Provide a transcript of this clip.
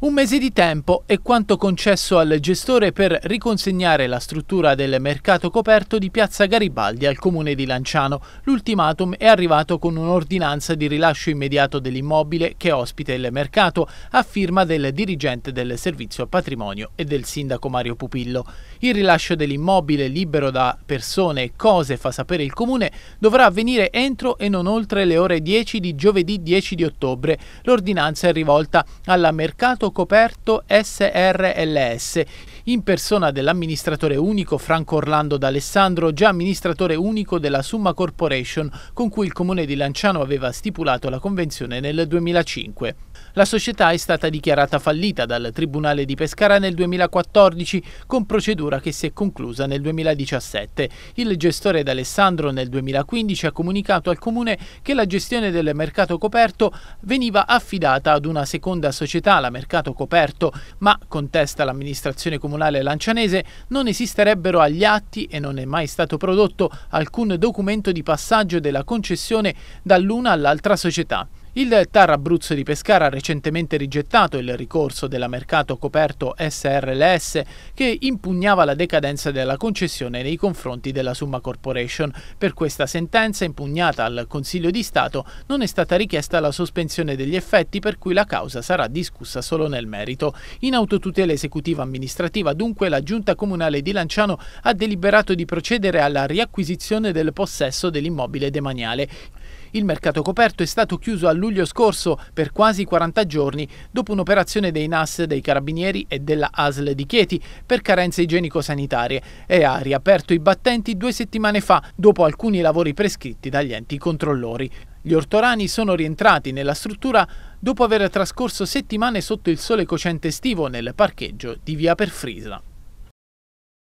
Un mese di tempo è quanto concesso al gestore per riconsegnare la struttura del mercato coperto di Piazza Garibaldi al comune di Lanciano. L'ultimatum è arrivato con un'ordinanza di rilascio immediato dell'immobile che ospita il mercato a firma del dirigente del servizio patrimonio e del sindaco Mario Pupillo. Il rilascio dell'immobile libero da persone e cose, fa sapere il comune, dovrà avvenire entro e non oltre le ore 10 di giovedì 10 di ottobre. L'ordinanza è rivolta alla mercato conto coperto SRLS in persona dell'amministratore unico Franco Orlando D'Alessandro, già amministratore unico della Summa Corporation con cui il comune di Lanciano aveva stipulato la convenzione nel 2005. La società è stata dichiarata fallita dal Tribunale di Pescara nel 2014 con procedura che si è conclusa nel 2017. Il gestore D'Alessandro nel 2015 ha comunicato al Comune che la gestione del mercato coperto veniva affidata ad una seconda società, la Mercato Coperto, ma, contesta l'amministrazione comunale lancianese, non esisterebbero agli atti e non è mai stato prodotto alcun documento di passaggio della concessione dall'una all'altra società. Il Tar Abruzzo di Pescara ha recentemente rigettato il ricorso della mercato coperto SRLS che impugnava la decadenza della concessione nei confronti della Summa Corporation. Per questa sentenza impugnata al Consiglio di Stato non è stata richiesta la sospensione degli effetti per cui la causa sarà discussa solo nel merito. In autotutela esecutiva amministrativa dunque la Giunta Comunale di Lanciano ha deliberato di procedere alla riacquisizione del possesso dell'immobile demaniale. Il mercato coperto è stato chiuso a luglio scorso per quasi 40 giorni dopo un'operazione dei NAS, dei Carabinieri e della ASL di Chieti per carenze igienico-sanitarie e ha riaperto i battenti due settimane fa dopo alcuni lavori prescritti dagli enti controllori. Gli ortorani sono rientrati nella struttura dopo aver trascorso settimane sotto il sole cocente estivo nel parcheggio di via Perfrisla.